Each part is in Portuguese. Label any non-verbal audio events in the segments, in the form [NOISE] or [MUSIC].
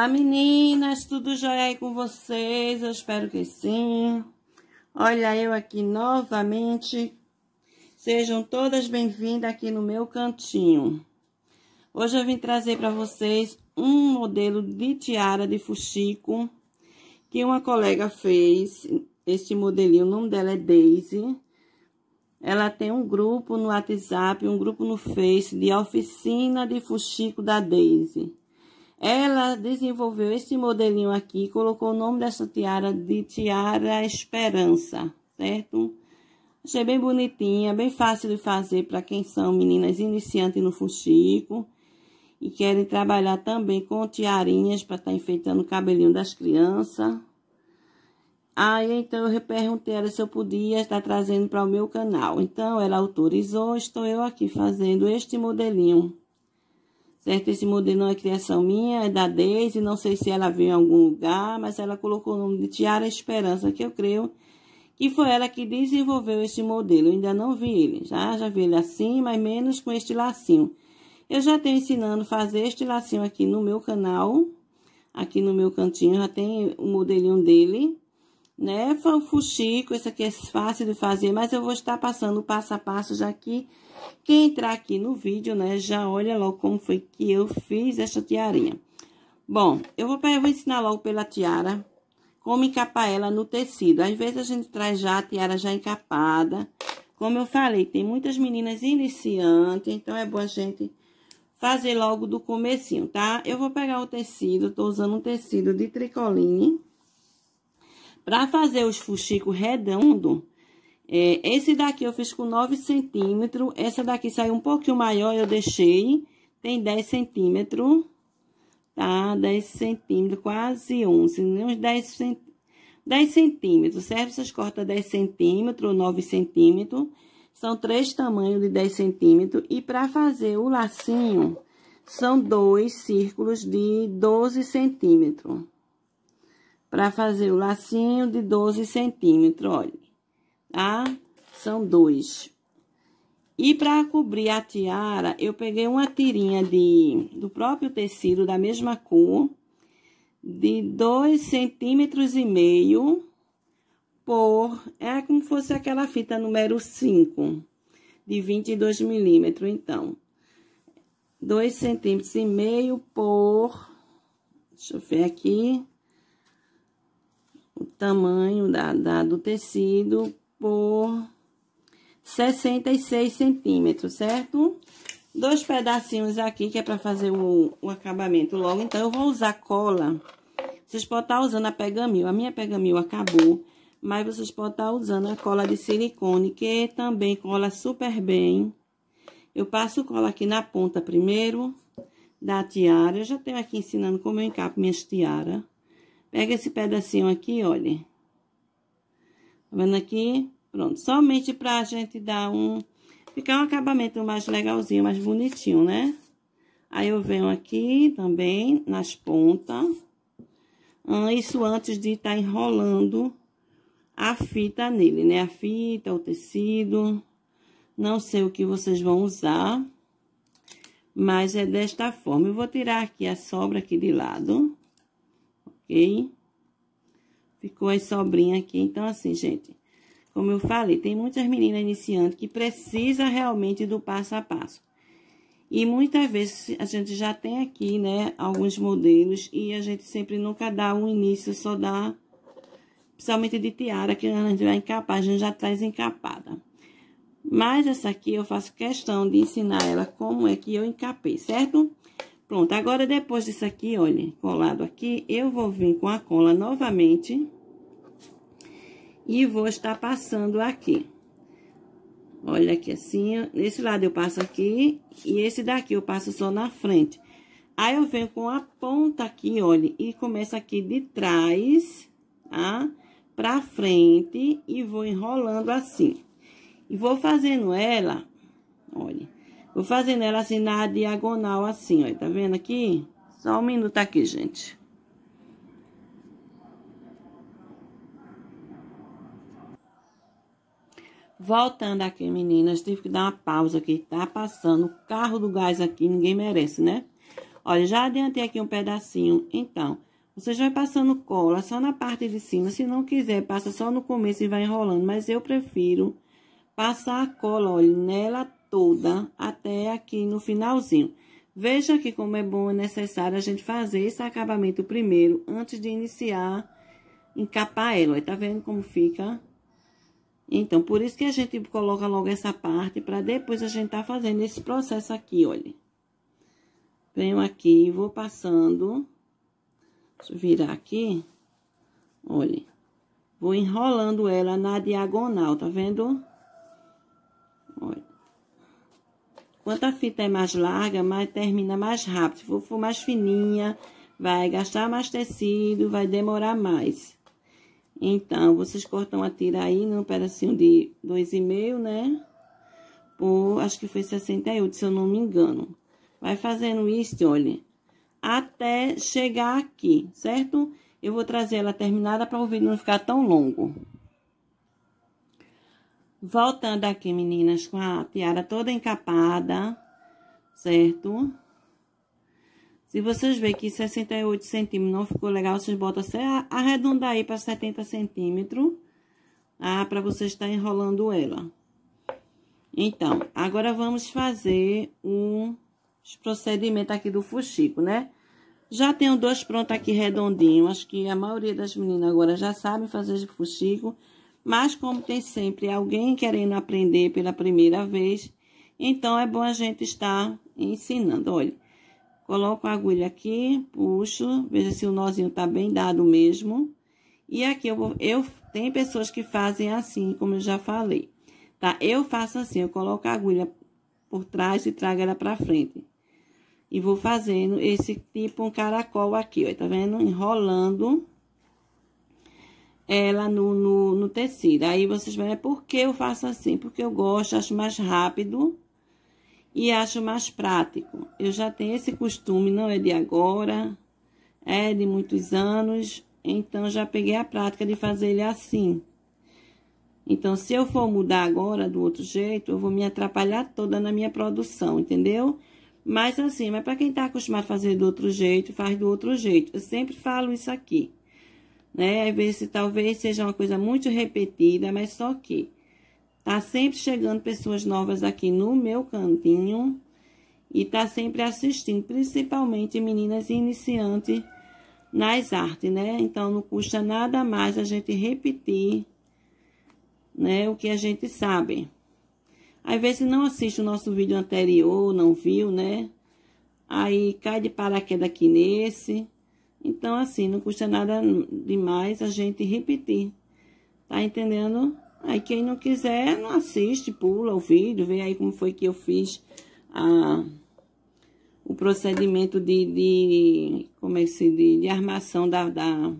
Olá meninas, tudo jóia aí com vocês? Eu espero que sim. Olha eu aqui novamente. Sejam todas bem-vindas aqui no meu cantinho. Hoje eu vim trazer para vocês um modelo de tiara de fuxico que uma colega fez. Este modelinho, o nome dela é Daisy. Ela tem um grupo no WhatsApp, um grupo no Face de oficina de fuxico da Daisy. Ela desenvolveu esse modelinho aqui, colocou o nome dessa tiara de Tiara Esperança, certo? Achei bem bonitinha, bem fácil de fazer para quem são meninas iniciantes no fuxico e querem trabalhar também com tiarinhas para estar tá enfeitando o cabelinho das crianças. Aí então eu perguntei a ela se eu podia estar trazendo para o meu canal. Então ela autorizou, estou eu aqui fazendo este modelinho Certo? Esse modelo não é criação minha, é da Deise, não sei se ela viu em algum lugar, mas ela colocou o nome de Tiara Esperança, que eu creio que foi ela que desenvolveu este modelo. Eu ainda não vi ele, já, já vi ele assim, mas menos com este lacinho. Eu já tenho ensinando a fazer este lacinho aqui no meu canal, aqui no meu cantinho, já tem o modelinho dele né? Fanfuxico, esse aqui é fácil de fazer, mas eu vou estar passando passo a passo já aqui. quem entrar aqui no vídeo, né, já olha logo como foi que eu fiz essa tiarinha. Bom, eu vou, eu vou ensinar logo pela tiara como encapar ela no tecido. Às vezes a gente traz já a tiara já encapada. Como eu falei, tem muitas meninas iniciantes, então é bom a gente fazer logo do comecinho, tá? Eu vou pegar o tecido, tô usando um tecido de tricoline para fazer os fuxicos redondos, é, esse daqui eu fiz com 9 centímetros. Essa daqui saiu um pouquinho maior, eu deixei. Tem 10 centímetros, tá? 10 centímetros, quase 11, uns 10 centímetros. 10 centímetros, certo? Vocês cortam 10 centímetros, 9 centímetros. São três tamanhos de 10 centímetros. E para fazer o lacinho, são dois círculos de 12 centímetros para fazer o lacinho de 12 centímetros, olha, tá? São dois. E para cobrir a tiara, eu peguei uma tirinha de, do próprio tecido, da mesma cor, de 2 centímetros e meio por... É como fosse aquela fita número 5, de 22 milímetros, então. 2 centímetros e meio por... Deixa eu ver aqui tamanho da, da, do tecido por 66 centímetros, certo? Dois pedacinhos aqui, que é para fazer o, o, acabamento logo. Então, eu vou usar cola. Vocês podem estar tá usando a pegamil. A minha pegamil acabou, mas vocês podem estar tá usando a cola de silicone, que também cola super bem. Eu passo cola aqui na ponta primeiro da tiara. Eu já tenho aqui ensinando como eu encapo minhas tiaras. Pega esse pedacinho aqui, olha. Tá vendo aqui? Pronto, somente pra gente dar um... Ficar um acabamento mais legalzinho, mais bonitinho, né? Aí eu venho aqui também, nas pontas. Ah, isso antes de estar tá enrolando a fita nele, né? A fita, o tecido. Não sei o que vocês vão usar. Mas é desta forma. Eu vou tirar aqui a sobra aqui de lado ok? Ficou as sobrinhas aqui. Então, assim, gente, como eu falei, tem muitas meninas iniciantes que precisa realmente do passo a passo. E muitas vezes a gente já tem aqui, né, alguns modelos e a gente sempre nunca dá um início, só dá, principalmente de tiara, que a gente vai é encapar, a gente já traz encapada. Mas essa aqui eu faço questão de ensinar ela como é que eu encapei, certo? Pronto, agora depois disso aqui, olha, colado aqui, eu vou vir com a cola novamente e vou estar passando aqui. Olha aqui assim, nesse lado eu passo aqui e esse daqui eu passo só na frente. Aí eu venho com a ponta aqui, olha, e começo aqui de trás, tá? Pra frente e vou enrolando assim. E vou fazendo ela, olha Vou fazer nela assim na diagonal, assim, ó. Tá vendo aqui? Só um minuto aqui, gente. Voltando aqui, meninas, tive que dar uma pausa aqui. Tá passando o carro do gás aqui, ninguém merece, né? Olha, já adiantei aqui um pedacinho. Então, você já vai passando cola só na parte de cima. Se não quiser, passa só no começo e vai enrolando. Mas eu prefiro passar a cola, olha, nela toda até aqui no finalzinho. Veja que como é bom e é necessário a gente fazer esse acabamento primeiro, antes de iniciar, encapar ela. tá vendo como fica? Então, por isso que a gente coloca logo essa parte, para depois a gente tá fazendo esse processo aqui, olha. Venho aqui, vou passando. Deixa eu virar aqui. Olha. Vou enrolando ela na diagonal, tá vendo? Quanto a fita é mais larga, mais, termina mais rápido. Se for, for mais fininha, vai gastar mais tecido, vai demorar mais. Então, vocês cortam a tira aí num pedacinho de 2,5, né? Por, acho que foi 68, se eu não me engano. Vai fazendo isso, olha, até chegar aqui, certo? Eu vou trazer ela terminada para o vídeo não ficar tão longo. Voltando aqui, meninas, com a tiara toda encapada, certo? Se vocês verem que 68 centímetros não ficou legal, vocês botam até arredondar aí para 70 centímetros, tá? Para você estar tá enrolando ela. Então, agora vamos fazer um procedimento aqui do fuxico, né? Já tenho dois prontos aqui redondinho. Acho que a maioria das meninas agora já sabe fazer de fuxico. Mas como tem sempre alguém querendo aprender pela primeira vez, então é bom a gente estar ensinando. Olha, coloco a agulha aqui, puxo, veja se o nozinho tá bem dado mesmo. E aqui eu vou, eu, tem pessoas que fazem assim, como eu já falei, tá? Eu faço assim, eu coloco a agulha por trás e trago ela pra frente. E vou fazendo esse tipo um caracol aqui, ó, tá vendo? Enrolando ela no, no, no tecido. Aí vocês vão, é por que eu faço assim? Porque eu gosto, acho mais rápido e acho mais prático. Eu já tenho esse costume, não é de agora, é de muitos anos, então já peguei a prática de fazer ele assim. Então, se eu for mudar agora do outro jeito, eu vou me atrapalhar toda na minha produção, entendeu? Mas assim, mas para quem está acostumado a fazer do outro jeito, faz do outro jeito. Eu sempre falo isso aqui né? Às vezes talvez seja uma coisa muito repetida, mas só que tá sempre chegando pessoas novas aqui no meu cantinho e tá sempre assistindo, principalmente meninas iniciantes nas artes, né? Então não custa nada mais a gente repetir, né, o que a gente sabe. Às vezes não assiste o nosso vídeo anterior, não viu, né? Aí cai de paraquedas aqui nesse. Então, assim, não custa nada demais a gente repetir. Tá entendendo? Aí, quem não quiser, não assiste, pula o vídeo, vê aí como foi que eu fiz a, o procedimento de, de como é que se diz, de armação da, da,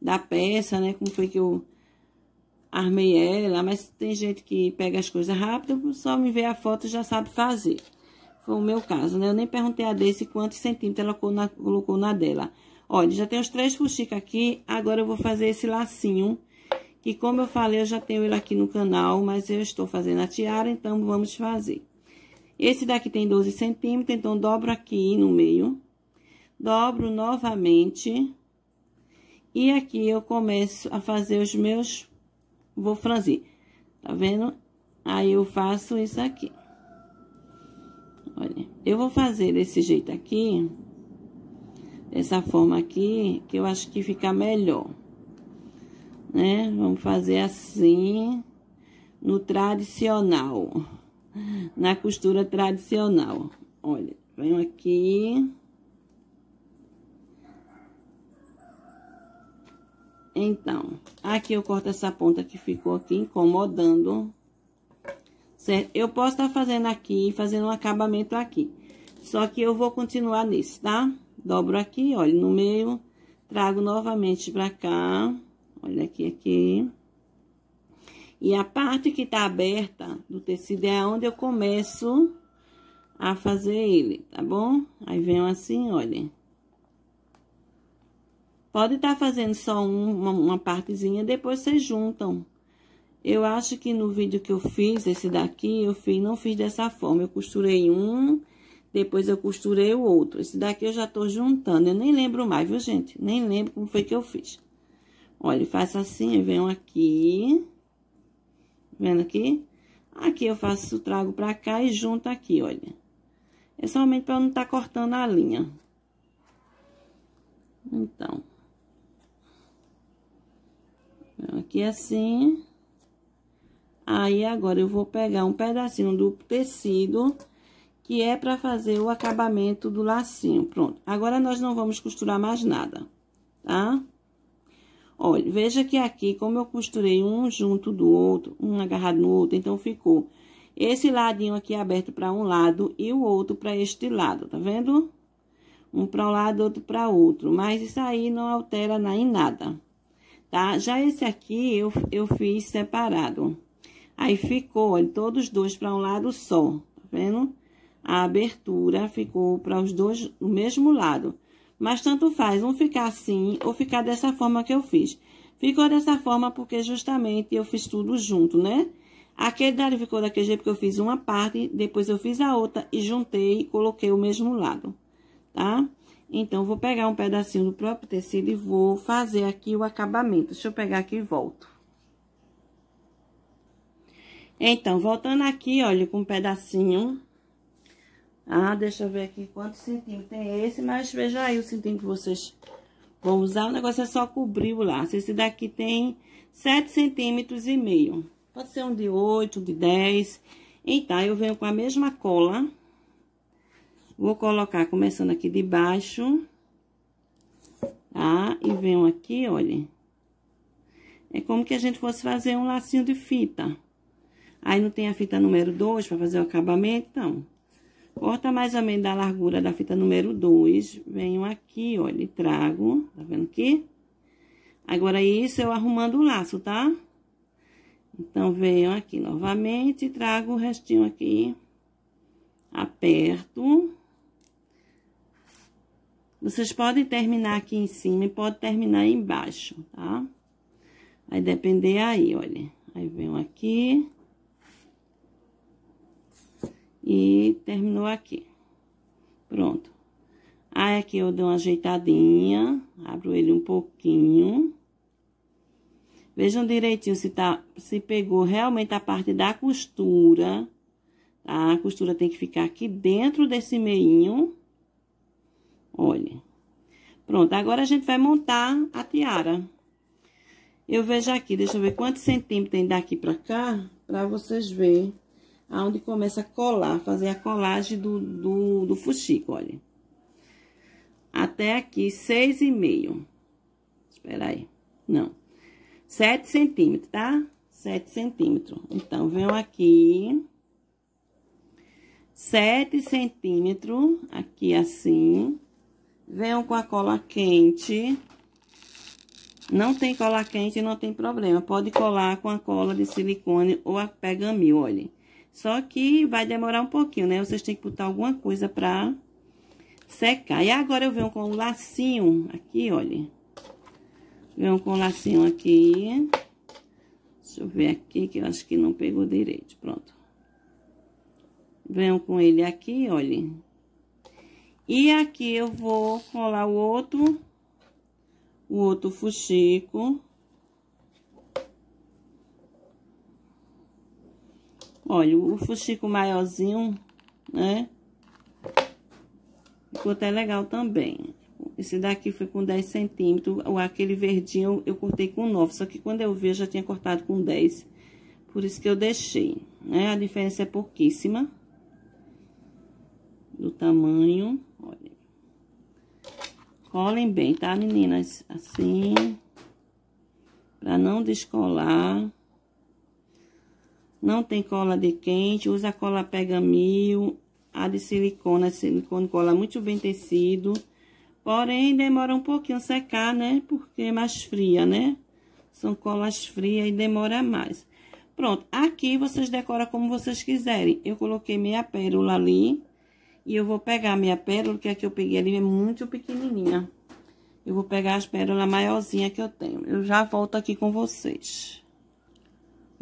da peça, né? Como foi que eu armei ela, mas tem gente que pega as coisas rápido, só me vê a foto já sabe fazer. Foi o meu caso, né? Eu nem perguntei a desse quantos centímetros ela colocou na, colocou na dela. Olha, já tem os três fuxica aqui, agora eu vou fazer esse lacinho. E como eu falei, eu já tenho ele aqui no canal, mas eu estou fazendo a tiara, então vamos fazer. Esse daqui tem 12 centímetros, então dobro aqui no meio. Dobro novamente. E aqui eu começo a fazer os meus... Vou franzir, tá vendo? Aí eu faço isso aqui. Olha, eu vou fazer desse jeito aqui essa forma aqui, que eu acho que fica melhor. Né? Vamos fazer assim, no tradicional, na costura tradicional. Olha, venho aqui... Então, aqui eu corto essa ponta que ficou aqui incomodando. Certo? Eu posso estar tá fazendo aqui, fazendo um acabamento aqui. Só que eu vou continuar nesse, tá? Tá? dobro aqui, olha, no meio, trago novamente pra cá, olha aqui, aqui. E a parte que tá aberta do tecido é onde eu começo a fazer ele, tá bom? Aí venho assim, olha. Pode estar tá fazendo só uma, uma partezinha, depois vocês juntam. Eu acho que no vídeo que eu fiz, esse daqui, eu fiz, não fiz dessa forma. Eu costurei um, depois eu costurei o outro. Esse daqui eu já tô juntando. Eu nem lembro mais, viu, gente? Nem lembro como foi que eu fiz. Olha, faço assim, venho aqui. Vendo aqui? Aqui eu faço, trago pra cá e junto aqui, olha. É somente pra não estar tá cortando a linha. Então. Aqui assim. Aí, agora eu vou pegar um pedacinho do tecido que é para fazer o acabamento do lacinho. Pronto, agora nós não vamos costurar mais nada, tá? Olha, veja que aqui, como eu costurei um junto do outro, um agarrado no outro, então ficou esse ladinho aqui aberto para um lado e o outro para este lado, tá vendo? Um para um lado, outro para outro, mas isso aí não altera nem nada, tá? Já esse aqui eu, eu fiz separado. Aí ficou, olha, todos dois para um lado só, tá vendo? a abertura ficou para os dois no mesmo lado. Mas tanto faz um ficar assim ou ficar dessa forma que eu fiz. Ficou dessa forma porque justamente eu fiz tudo junto, né? Aquele dali ficou daquele jeito porque eu fiz uma parte, depois eu fiz a outra e juntei e coloquei o mesmo lado, tá? Então, vou pegar um pedacinho do próprio tecido e vou fazer aqui o acabamento. Deixa eu pegar aqui e volto. Então, voltando aqui, olha, com um pedacinho ah, deixa eu ver aqui quantos centímetros tem esse, mas veja aí o centímetro que vocês vão usar. O negócio é só cobrir o laço. Esse daqui tem 7 centímetros e meio. Pode ser um de 8, um de 10. Então, eu venho com a mesma cola. Vou colocar, começando aqui de baixo. Tá? E venho aqui, olha. É como que a gente fosse fazer um lacinho de fita. Aí, não tem a fita número 2 para fazer o acabamento, então... Corta mais ou menos da largura da fita número 2, venho aqui, olha, e trago, tá vendo aqui? Agora, isso eu arrumando o laço, tá? Então, venho aqui novamente, trago o restinho aqui, aperto. Vocês podem terminar aqui em cima e pode terminar embaixo, tá? Vai depender aí, olha. Aí, venho aqui, e terminou aqui. Pronto. Aí aqui eu dou uma ajeitadinha, abro ele um pouquinho. Vejam direitinho se, tá, se pegou realmente a parte da costura. Tá? A costura tem que ficar aqui dentro desse meinho. Olha. Pronto, agora a gente vai montar a tiara. Eu vejo aqui, deixa eu ver quantos centímetros tem daqui pra cá, pra vocês verem aonde começa a colar, fazer a colagem do, do, do fuxico, olha. Até aqui, seis e meio. Espera aí. Não. Sete centímetros, tá? Sete centímetros. Então, venho aqui. Sete centímetros, aqui assim. Venham com a cola quente. Não tem cola quente, não tem problema. Pode colar com a cola de silicone ou a pegamil, olha. Só que vai demorar um pouquinho, né? Vocês têm que botar alguma coisa pra secar. E agora eu venho com o lacinho aqui, olha. Venho com o lacinho aqui. Deixa eu ver aqui, que eu acho que não pegou direito. Pronto. Venho com ele aqui, olha. E aqui eu vou colar o outro, o outro fuxico. Olha, o fuxico maiorzinho, né? Ficou até legal também. Esse daqui foi com 10 centímetros. Aquele verdinho eu cortei com 9. Só que quando eu vi, eu já tinha cortado com 10. Por isso que eu deixei, né? A diferença é pouquíssima. Do tamanho, olha. Colhem bem, tá, meninas? Assim. Pra não descolar. Não tem cola de quente, usa cola pega mil, a de silicone, a de silicone cola muito bem tecido. Porém, demora um pouquinho secar, né? Porque é mais fria, né? São colas frias e demora mais. Pronto, aqui vocês decoram como vocês quiserem. Eu coloquei minha pérola ali. E eu vou pegar minha pérola, que é a que eu peguei ali é muito pequenininha. Eu vou pegar as pérolas maiorzinhas que eu tenho. Eu já volto aqui com vocês.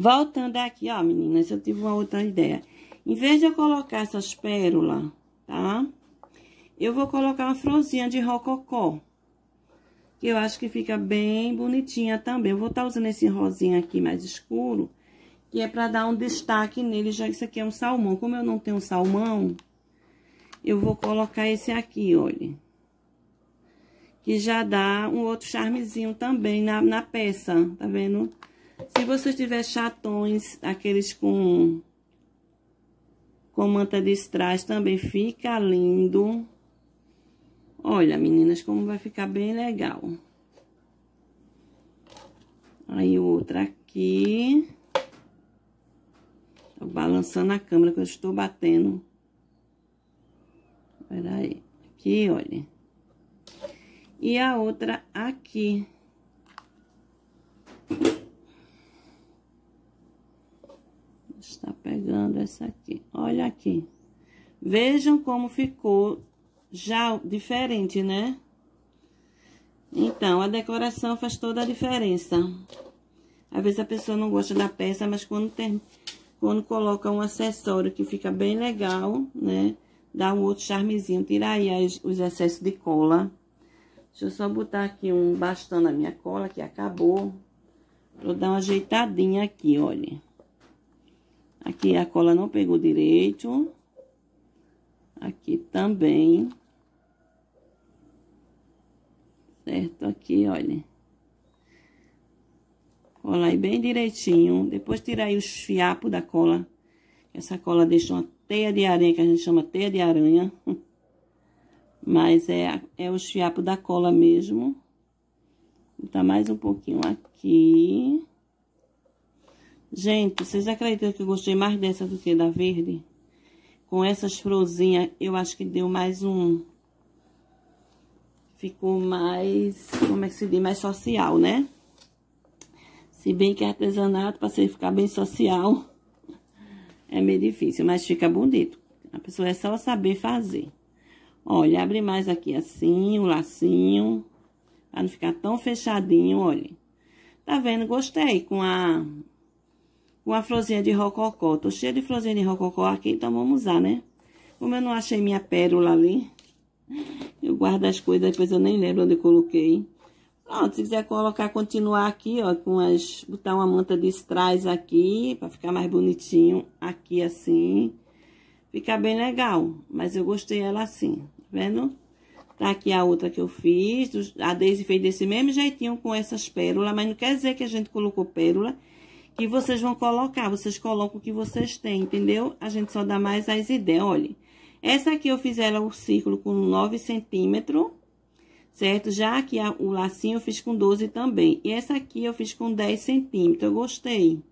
Voltando aqui, ó, meninas, eu tive uma outra ideia. Em vez de eu colocar essas pérolas, tá? Eu vou colocar uma florzinha de rococó. Que eu acho que fica bem bonitinha também. Eu vou estar tá usando esse rosinha aqui mais escuro. Que é pra dar um destaque nele, já que isso aqui é um salmão. Como eu não tenho salmão, eu vou colocar esse aqui, olha. Que já dá um outro charmezinho também na, na peça, tá vendo? Tá vendo? Se você tiver chatões, aqueles com, com manta de strass, também fica lindo. Olha, meninas, como vai ficar bem legal. Aí, outra aqui. Tô balançando a câmera que eu estou batendo. Peraí. Aqui, olha. E a outra aqui. está pegando essa aqui. Olha aqui. Vejam como ficou já diferente, né? Então, a decoração faz toda a diferença. Às vezes a pessoa não gosta da peça, mas quando tem... Quando coloca um acessório que fica bem legal, né? Dá um outro charmezinho. Tira aí as, os excessos de cola. Deixa eu só botar aqui um bastão na minha cola, que acabou. Vou dar uma ajeitadinha aqui, olha. Aqui a cola não pegou direito. Aqui também. Certo? Aqui, olha. Cola aí bem direitinho. Depois tira aí os fiapos da cola. Essa cola deixa uma teia de aranha, que a gente chama teia de aranha. [LAUGHS] Mas é, é os fiapos da cola mesmo. Tá mais um pouquinho aqui. Gente, vocês acreditam que eu gostei mais dessa do que da verde? Com essas florzinhas, eu acho que deu mais um... Ficou mais... Como é que se diz? Mais social, né? Se bem que é artesanato, pra você ficar bem social, é meio difícil. Mas fica bonito. A pessoa é só saber fazer. Olha, abre mais aqui assim, o lacinho. Pra não ficar tão fechadinho, olha. Tá vendo? Gostei com a uma florzinha de rococó. Tô cheia de florzinha de rococó aqui, então vamos usar, né? Como eu não achei minha pérola ali, eu guardo as coisas, depois eu nem lembro onde coloquei. Pronto, se quiser colocar, continuar aqui, ó, com as... Botar uma manta de strass aqui, pra ficar mais bonitinho aqui, assim. Fica bem legal, mas eu gostei ela assim, tá vendo? Tá aqui a outra que eu fiz, a Daisy fez desse mesmo jeitinho com essas pérolas, mas não quer dizer que a gente colocou pérola e vocês vão colocar, vocês colocam o que vocês têm, entendeu? A gente só dá mais as ideias, olha. Essa aqui eu fiz ela o círculo com 9 centímetros, certo? Já que o lacinho eu fiz com 12 também. E essa aqui eu fiz com 10 centímetros, eu gostei.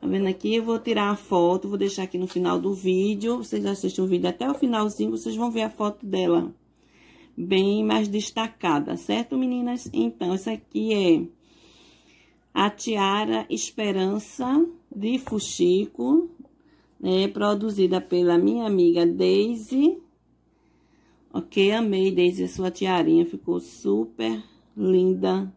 Tá vendo aqui? Eu vou tirar a foto, vou deixar aqui no final do vídeo. Vocês assistem o vídeo até o finalzinho, vocês vão ver a foto dela. Bem mais destacada, certo, meninas? Então, essa aqui é a tiara Esperança de Fuxico, né, produzida pela minha amiga Daisy. Ok, amei, Daisy, a sua tiarinha ficou super linda,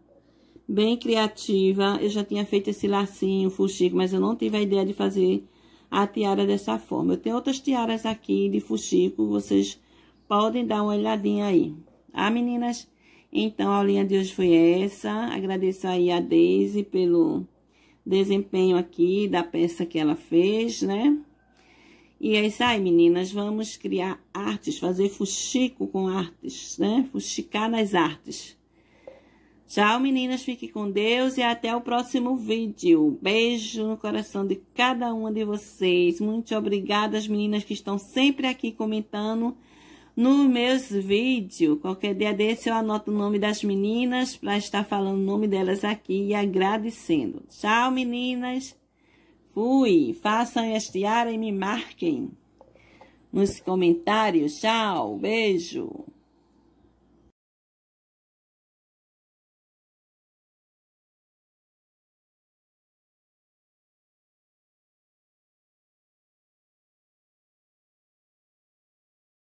bem criativa. Eu já tinha feito esse lacinho fuxico, mas eu não tive a ideia de fazer a tiara dessa forma. Eu tenho outras tiaras aqui de fuxico, vocês podem dar uma olhadinha aí. Ah, meninas, então, a aulinha de hoje foi essa. Agradeço aí a Deise pelo desempenho aqui da peça que ela fez, né? E é isso aí, meninas. Vamos criar artes, fazer fuxico com artes, né? Fuxicar nas artes. Tchau, meninas. Fique com Deus e até o próximo vídeo. Beijo no coração de cada uma de vocês. Muito obrigada às meninas que estão sempre aqui comentando nos meus vídeos. Qualquer dia desse eu anoto o nome das meninas para estar falando o nome delas aqui e agradecendo. Tchau, meninas. Fui. Façam este ar e me marquem nos comentários. Tchau. Beijo.